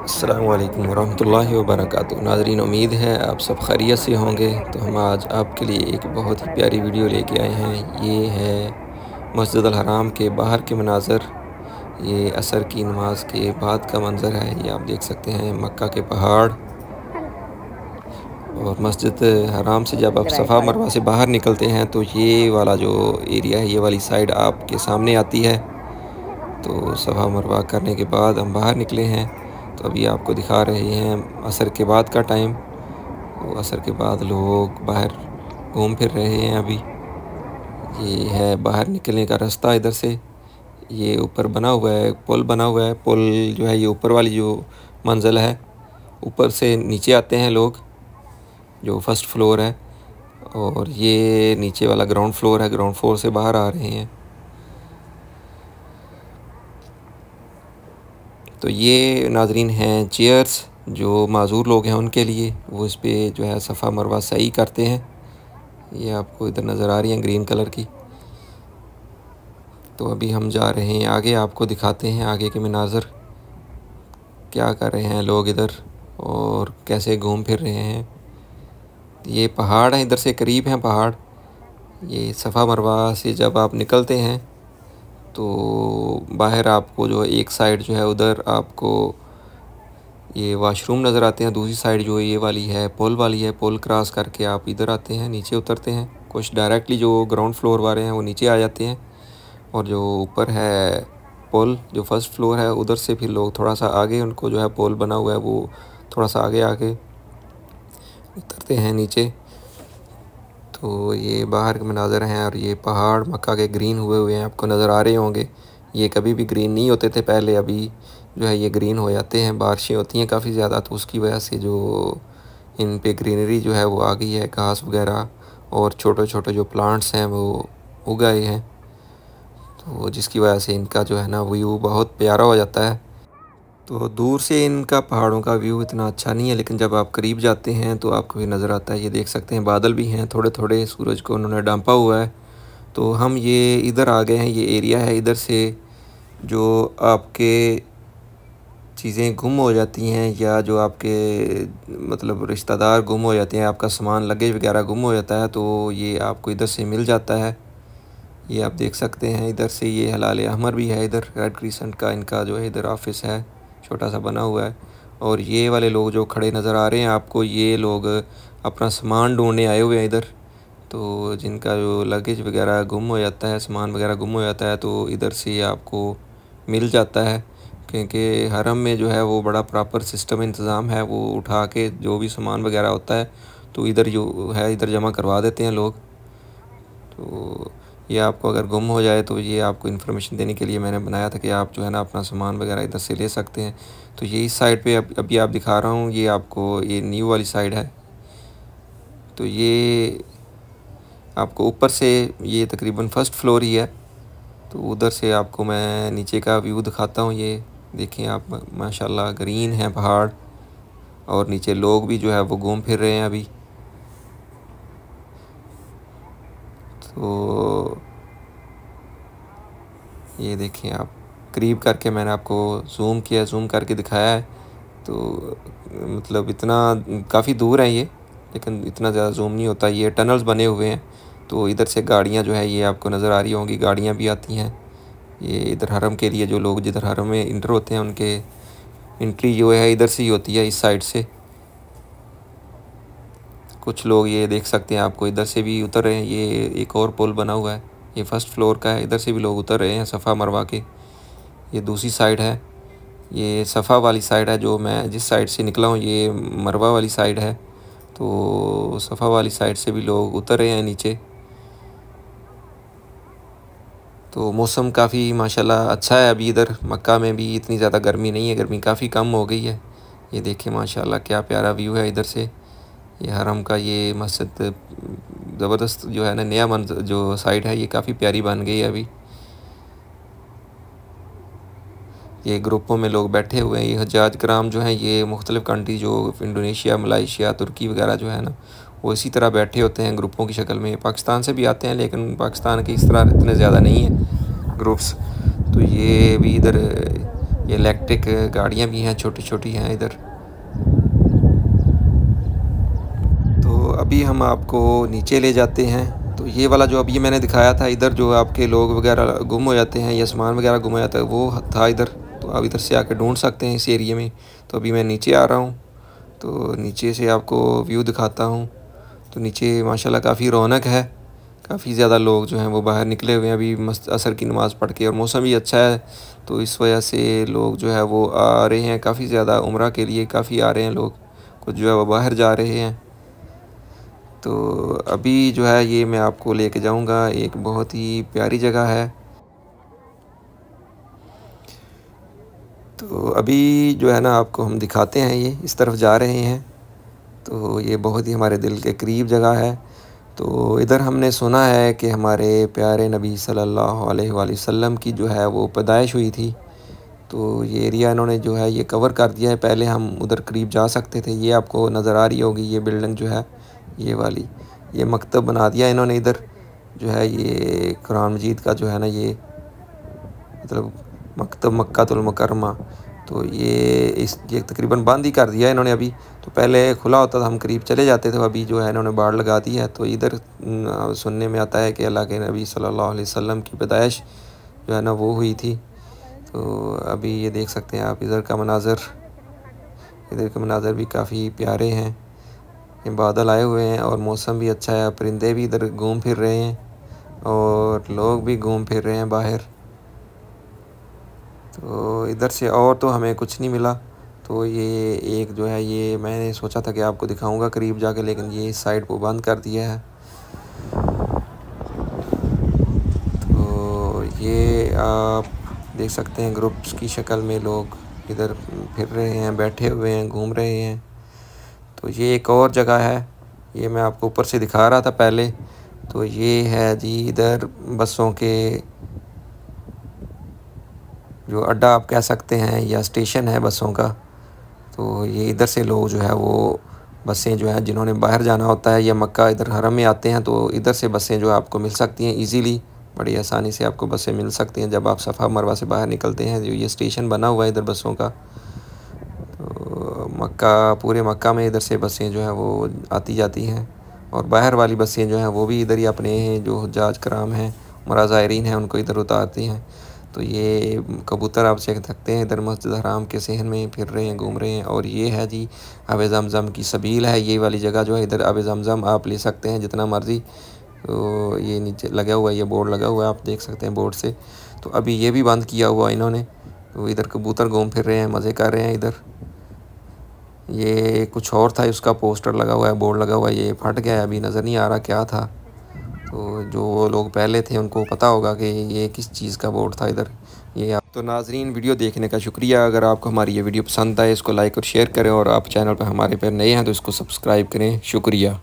अल्लाम वरहमल वबरक नाजरीन उम्मीद है आप सब खैरियत से होंगे तो हम आज आपके लिए एक बहुत ही प्यारी वीडियो लेके आए हैं ये है मस्जिद हराम के बाहर के मनाजर ये असर की नमाज के बाद का मंज़र है ये आप देख सकते हैं मक्का के पहाड़ और मस्जिद हराम से जब आप सफ़ा मरवा से बाहर निकलते हैं तो ये वाला जो एरिया है ये वाली साइड आपके सामने आती है तो सफ़ा मरवा करने के बाद हम बाहर निकले हैं तो अभी आपको दिखा रहे हैं असर के बाद का टाइम वो असर के बाद लोग बाहर घूम फिर रहे हैं अभी ये है बाहर निकलने का रास्ता इधर से ये ऊपर बना हुआ है पुल बना हुआ है पुल जो है ये ऊपर वाली जो मंजिल है ऊपर से नीचे आते हैं लोग जो फर्स्ट फ्लोर है और ये नीचे वाला ग्राउंड फ्लोर है ग्राउंड फ्लोर से बाहर आ रहे हैं तो ये नाजरीन हैं चेयर्स जो माजूर लोग हैं उनके लिए वो इस पर जो है सफ़ा मरवा सही करते हैं ये आपको इधर नज़र आ रही हैं ग्रीन कलर की तो अभी हम जा रहे हैं आगे आपको दिखाते हैं आगे के मनाजर क्या कर रहे हैं लोग इधर और कैसे घूम फिर रहे हैं ये पहाड़ हैं इधर से करीब हैं पहाड़ ये सफ़ा मरवा से जब आप निकलते हैं तो बाहर आपको जो है एक साइड जो है उधर आपको ये वाशरूम नज़र आते हैं दूसरी साइड जो ये वाली है पोल वाली है पोल क्रॉस करके आप इधर आते हैं नीचे उतरते हैं कुछ डायरेक्टली जो ग्राउंड फ्लोर वाले हैं वो नीचे आ जाते हैं और जो ऊपर है पोल जो फर्स्ट फ्लोर है उधर से फिर लोग थोड़ा सा आगे उनको जो है पोल बना हुआ है वो थोड़ा सा आगे आके उतरते हैं नीचे तो ये बाहर के मनाजर हैं और ये पहाड़ मक्का के ग्रीन हुए हुए हैं आपको नज़र आ रहे होंगे ये कभी भी ग्रीन नहीं होते थे पहले अभी जो है ये ग्रीन हो जाते हैं बारिशें होती हैं काफ़ी ज़्यादा तो उसकी वजह से जो इन पे ग्रीनरी जो है वो आ गई है घास वगैरह और छोटे छोटे जो प्लांट्स हैं वो उगाए हैं तो जिसकी वजह से इनका जो है ना व्यू बहुत प्यारा हो जाता है तो दूर से इनका पहाड़ों का व्यू इतना अच्छा नहीं है लेकिन जब आप करीब जाते हैं तो आपको ये नज़र आता है ये देख सकते हैं बादल भी हैं थोड़े थोड़े सूरज को उन्होंने डांपा हुआ है तो हम ये इधर आ गए हैं ये एरिया है इधर से जो आपके चीज़ें गुम हो जाती हैं या जो आपके मतलब रिश्तेदार गुम हो जाते हैं आपका सामान लगेज वगैरह गुम हो जाता है तो ये आपको इधर से मिल जाता है ये आप देख सकते हैं इधर से ये हलाल अहमर भी है इधर रेड क्रीसेंट का इनका जो है इधर ऑफिस है छोटा सा बना हुआ है और ये वाले लोग जो खड़े नज़र आ रहे हैं आपको ये लोग अपना सामान ढूंढने आए हुए हैं इधर तो जिनका जो लगेज वगैरह गुम हो जाता है सामान वगैरह गुम हो जाता है तो इधर से आपको मिल जाता है क्योंकि हरम में जो है वो बड़ा प्रॉपर सिस्टम इंतज़ाम है वो उठा के जो भी सामान वगैरह होता है तो इधर जो है इधर जमा करवा देते हैं लोग तो ये आपको अगर गुम हो जाए तो ये आपको इन्फॉर्मेशन देने के लिए मैंने बनाया था कि आप जो है ना अपना सामान वगैरह इधर से ले सकते हैं तो ये इस साइड पर अभी आप दिखा रहा हूँ ये आपको ये न्यू वाली साइड है तो ये आपको ऊपर से ये तकरीबन फ़र्स्ट फ्लोर ही है तो उधर से आपको मैं नीचे का व्यू दिखाता हूँ ये देखें आप माशाल्लाह ग्रीन है पहाड़ और नीचे लोग भी जो है वो घूम फिर रहे हैं अभी तो ये देखें आप करीब करके मैंने आपको जूम किया जूम करके दिखाया है तो मतलब इतना काफ़ी दूर है ये लेकिन इतना ज़्यादा जूम नहीं होता ये टनल्स बने हुए हैं तो इधर से गाड़ियाँ जो है ये आपको नज़र आ रही होंगी गाड़ियाँ भी आती हैं ये इधर हरम के लिए जो लोग जिधर हरम में इंटर होते हैं उनके इंट्री जो है इधर से ही होती है इस साइड से कुछ लोग ये देख सकते हैं आपको इधर से भी उतर रहे हैं ये एक और पुल बना हुआ है ये फर्स्ट फ्लोर का है इधर से भी लोग उतर रहे हैं सफ़ा मरवा के ये दूसरी साइड है ये सफ़ा वाली साइड है जो मैं जिस साइड से निकला हूँ ये मरवा वाली साइड है तो सफ़ा वाली साइड से भी लोग उतर रहे हैं नीचे तो मौसम काफ़ी माशाल्लाह अच्छा है अभी इधर मक्का में भी इतनी ज़्यादा गर्मी नहीं है गर्मी काफ़ी कम हो गई है ये देखिए माशाल्लाह क्या प्यारा व्यू है इधर से ये हरम का ये मस्जिद ज़बरदस्त जो है ना नया मन जो साइट है ये काफ़ी प्यारी बन गई है अभी ये ग्रुपों में लोग बैठे हुए हैं ये हजाज ग्राम जो हैं ये मुख्तलिफ़ कंट्री जो इंडोनेशिया मलाइशिया तुर्की वगैरह जो है ना वो इसी तरह बैठे होते हैं ग्रुपों की शक्ल में पाकिस्तान से भी आते हैं लेकिन पाकिस्तान के इस तरह इतने ज़्यादा नहीं हैं ग्रुप्स तो ये भी इधर ये इलेक्ट्रिक गाड़ियाँ भी हैं छोटी छोटी हैं इधर अभी हम आपको नीचे ले जाते हैं तो ये वाला जो अभी मैंने दिखाया था इधर जो आपके लोग वगैरह गुम हो जाते हैं या सामान वगैरह गुम हो जाता है वो था इधर तो आप इधर से आके ढूंढ सकते हैं इस एरिए में तो अभी मैं नीचे आ रहा हूँ तो नीचे से आपको व्यू दिखाता हूँ तो नीचे माशाल्लाह काफ़ी रौनक है काफ़ी ज़्यादा लोग जो हैं वो बाहर निकले हुए हैं अभी मस्त असर की नमाज़ पढ़ के और मौसम भी अच्छा है तो इस वजह से लोग जो है वो आ रहे हैं काफ़ी ज़्यादा उम्र के लिए काफ़ी आ रहे हैं लोग कुछ जो है वो बाहर जा रहे हैं तो अभी जो है ये मैं आपको लेके जाऊंगा एक बहुत ही प्यारी जगह है तो अभी जो है ना आपको हम दिखाते हैं ये इस तरफ जा रहे हैं तो ये बहुत ही हमारे दिल के करीब जगह है तो इधर हमने सुना है कि हमारे प्यारे नबी सल्लल्लाहु अलैहि वसल्लम की जो है वो पैदाइश हुई थी तो ये एरिया इन्होंने जो है ये कवर कर दिया है पहले हम उधर करीब जा सकते थे ये आपको नज़र आ रही होगी ये बिल्डिंग जो है ये वाली ये मकतब बना दिया इन्होंने इधर जो है ये कुरान मजीद का जो है ना ये मतलब मकतब मक्तुलमकरमा तो ये इस ये तकरीबन बंद ही कर दिया इन्होंने अभी तो पहले खुला होता था हम करीब चले जाते थे अभी जो है इन्होंने बाढ़ लगा दी है तो इधर सुनने में आता है कि अल्लाह के नबी सल्लल्लाहु अलैहि वसल्लम की पैदाइश जो है ना वो हुई थी तो अभी ये देख सकते हैं आप इधर का मनाजर इधर के मनाजर भी काफ़ी प्यारे हैं बादल आए हुए हैं और मौसम भी अच्छा है परिंदे भी इधर घूम फिर रहे हैं और लोग भी घूम फिर रहे हैं बाहर तो इधर से और तो हमें कुछ नहीं मिला तो ये एक जो है ये मैंने सोचा था कि आपको दिखाऊंगा करीब जाके लेकिन ये साइड को बंद कर दिया है तो ये आप देख सकते हैं ग्रुप्स की शक्ल में लोग इधर फिर रहे हैं बैठे हुए हैं घूम रहे हैं तो ये एक और जगह है ये मैं आपको ऊपर से दिखा रहा था पहले तो ये है जी इधर बसों के जो अड्डा आप कह सकते हैं या स्टेशन है बसों का तो ये इधर से लोग जो है वो बसें जो है जिन्होंने बाहर जाना होता है या मक्का इधर हरम में आते हैं तो इधर से बसें जो आपको मिल सकती हैं इजीली बड़ी आसानी से आपको बसें मिल सकती हैं जब आप सफ़ा मरवा से बाहर निकलते हैं जो ये स्टेशन बना हुआ है इधर बसों का मक्का पूरे मक्का में इधर से बसें जो हैं वो आती जाती हैं और बाहर वाली बसें जो हैं वो भी इधर ही अपने जो जाज कराम हैं मरा ज़ायरीन हैं उनको इधर उतारती हैं तो ये कबूतर आप देख सकते हैं इधर मस्जिद हराम के सहन में फिर रहे हैं घूम रहे हैं और ये है जी आब जमज़म की सबील है ये वाली जगह जो है इधर आब जमज़म आप ले सकते हैं जितना मर्ज़ी तो ये नीचे लगा हुआ है ये बोर्ड लगा हुआ है आप देख सकते हैं बोर्ड से तो अभी ये भी बंद किया हुआ इन्होंने तो इधर कबूतर घूम फिर रहे हैं मज़े कर रहे हैं इधर ये कुछ और था उसका पोस्टर लगा हुआ है बोर्ड लगा हुआ है ये फट गया है अभी नज़र नहीं आ रहा क्या था तो जो लोग पहले थे उनको पता होगा कि ये किस चीज़ का बोर्ड था इधर ये आप तो नाजरीन वीडियो देखने का शुक्रिया अगर आपको हमारी ये वीडियो पसंद आए इसको लाइक और शेयर करें और आप चैनल पर हमारे पर नए हैं तो इसको सब्सक्राइब करें शुक्रिया